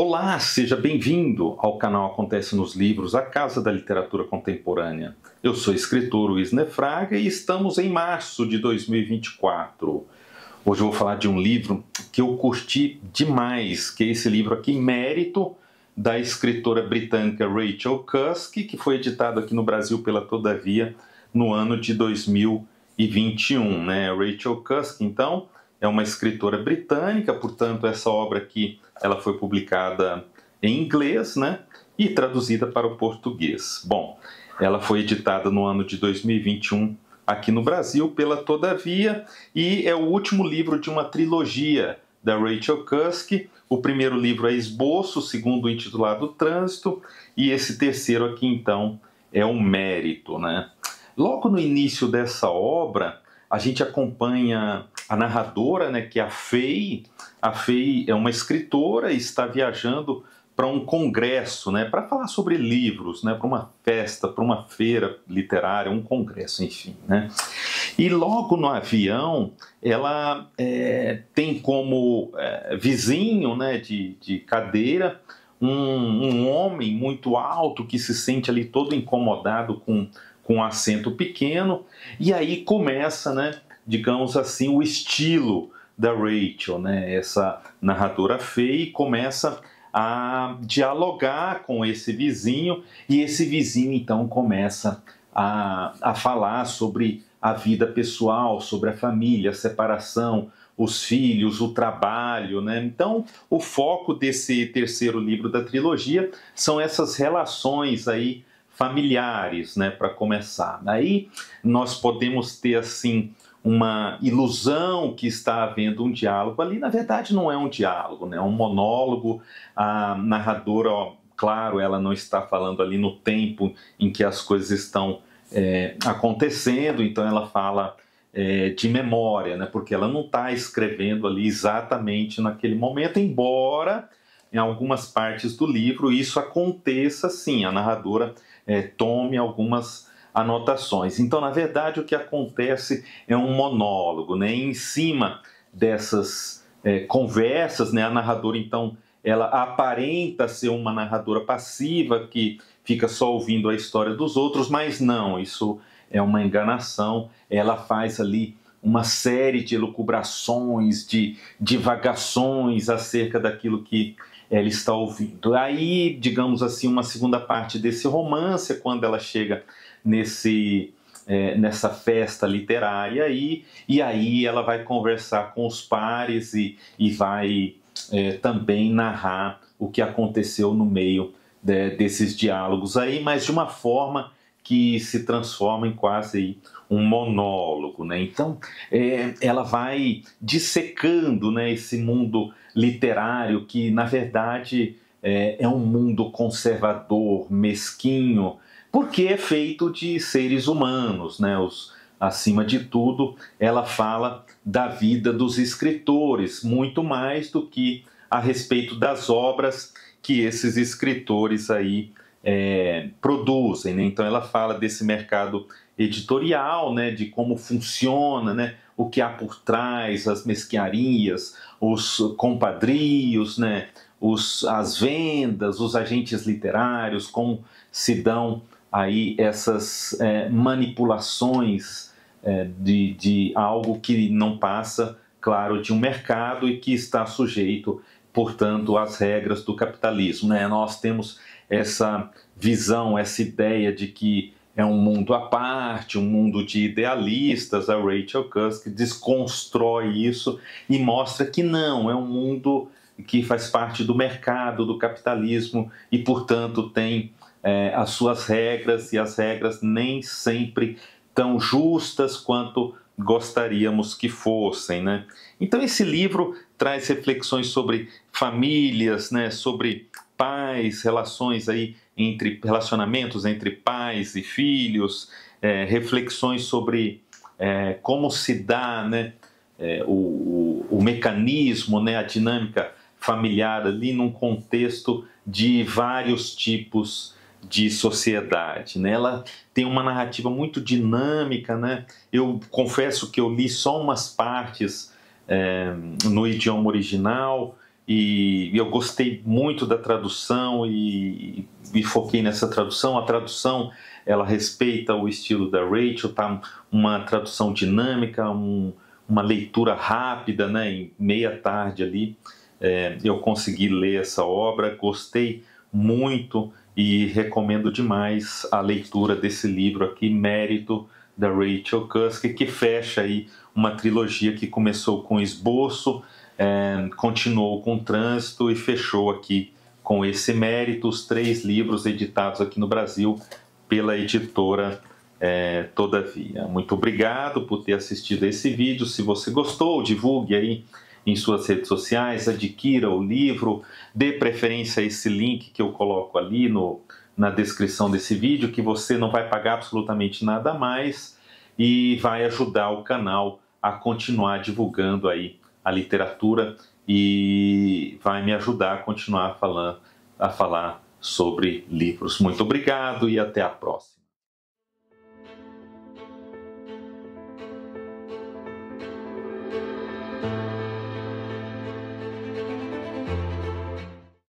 Olá, seja bem-vindo ao canal Acontece nos Livros, a Casa da Literatura Contemporânea. Eu sou o escritor Luiz Nefraga e estamos em março de 2024. Hoje eu vou falar de um livro que eu curti demais, que é esse livro aqui, Mérito, da escritora britânica Rachel Cusk, que foi editado aqui no Brasil pela Todavia no ano de 2021. Né? Rachel Cusk, então, é uma escritora britânica, portanto essa obra aqui ela foi publicada em inglês, né? E traduzida para o português. Bom, ela foi editada no ano de 2021 aqui no Brasil pela Todavia e é o último livro de uma trilogia da Rachel Cusk. O primeiro livro é Esboço, o segundo intitulado Trânsito e esse terceiro aqui então é um mérito, né? Logo no início dessa obra, a gente acompanha a narradora, né, que é a Fei. A Fei é uma escritora e está viajando para um congresso, né, para falar sobre livros, né, para uma festa, para uma feira literária, um congresso, enfim, né. E logo no avião, ela é, tem como é, vizinho, né, de, de cadeira, um, um homem muito alto que se sente ali todo incomodado com com um assento pequeno e aí começa, né, digamos assim, o estilo da Rachel, né? essa narradora feia, começa a dialogar com esse vizinho, e esse vizinho então começa a, a falar sobre a vida pessoal, sobre a família, a separação, os filhos, o trabalho, né? Então, o foco desse terceiro livro da trilogia são essas relações aí familiares, né, para começar. Aí nós podemos ter assim uma ilusão que está havendo um diálogo ali, na verdade não é um diálogo, né? é um monólogo, a narradora, ó, claro, ela não está falando ali no tempo em que as coisas estão é, acontecendo, então ela fala é, de memória, né? porque ela não está escrevendo ali exatamente naquele momento, embora em algumas partes do livro isso aconteça sim, a narradora é, tome algumas anotações. Então, na verdade, o que acontece é um monólogo, né? em cima dessas é, conversas, né, a narradora então ela aparenta ser uma narradora passiva que fica só ouvindo a história dos outros, mas não, isso é uma enganação. Ela faz ali uma série de elucubrações, de divagações acerca daquilo que ela está ouvindo. Aí, digamos assim, uma segunda parte desse romance, quando ela chega nesse é, nessa festa literária e, e aí ela vai conversar com os pares e, e vai é, também narrar o que aconteceu no meio de, né, desses diálogos aí, mas de uma forma que se transforma em quase um monólogo, né? Então, é, ela vai dissecando, né, esse mundo literário que, na verdade, é, é um mundo conservador, mesquinho, porque é feito de seres humanos, né? Os, acima de tudo, ela fala da vida dos escritores, muito mais do que a respeito das obras que esses escritores aí é, produzem. Né? Então ela fala desse mercado editorial, né? de como funciona, né? o que há por trás, as mesquiarias, os compadrios, né? os, as vendas, os agentes literários, como se dão aí essas é, manipulações é, de, de algo que não passa, claro, de um mercado e que está sujeito portanto, as regras do capitalismo. Né? Nós temos essa visão, essa ideia de que é um mundo à parte, um mundo de idealistas. A Rachel Kusk desconstrói isso e mostra que não, é um mundo que faz parte do mercado, do capitalismo e, portanto, tem é, as suas regras e as regras nem sempre tão justas quanto gostaríamos que fossem, né? Então esse livro traz reflexões sobre famílias, né, sobre pais, relações aí entre relacionamentos entre pais e filhos, é, reflexões sobre é, como se dá, né, é, o, o, o mecanismo, né, a dinâmica familiar ali num contexto de vários tipos de sociedade, né? Ela tem uma narrativa muito dinâmica, né? Eu confesso que eu li só umas partes é, no idioma original e eu gostei muito da tradução e, e, foquei nessa tradução. A tradução ela respeita o estilo da Rachel, tá? Uma tradução dinâmica, um, uma leitura rápida, né? Em meia tarde ali é, eu consegui ler essa obra, gostei muito e recomendo demais a leitura desse livro aqui, Mérito, da Rachel Cusk, que fecha aí uma trilogia que começou com esboço, é, continuou com trânsito e fechou aqui com esse mérito, os três livros editados aqui no Brasil pela editora é, Todavia. Muito obrigado por ter assistido esse vídeo. Se você gostou, divulgue aí em suas redes sociais, adquira o livro, dê preferência a esse link que eu coloco ali no, na descrição desse vídeo, que você não vai pagar absolutamente nada mais e vai ajudar o canal a continuar divulgando aí a literatura e vai me ajudar a continuar falando, a falar sobre livros. Muito obrigado e até a próxima.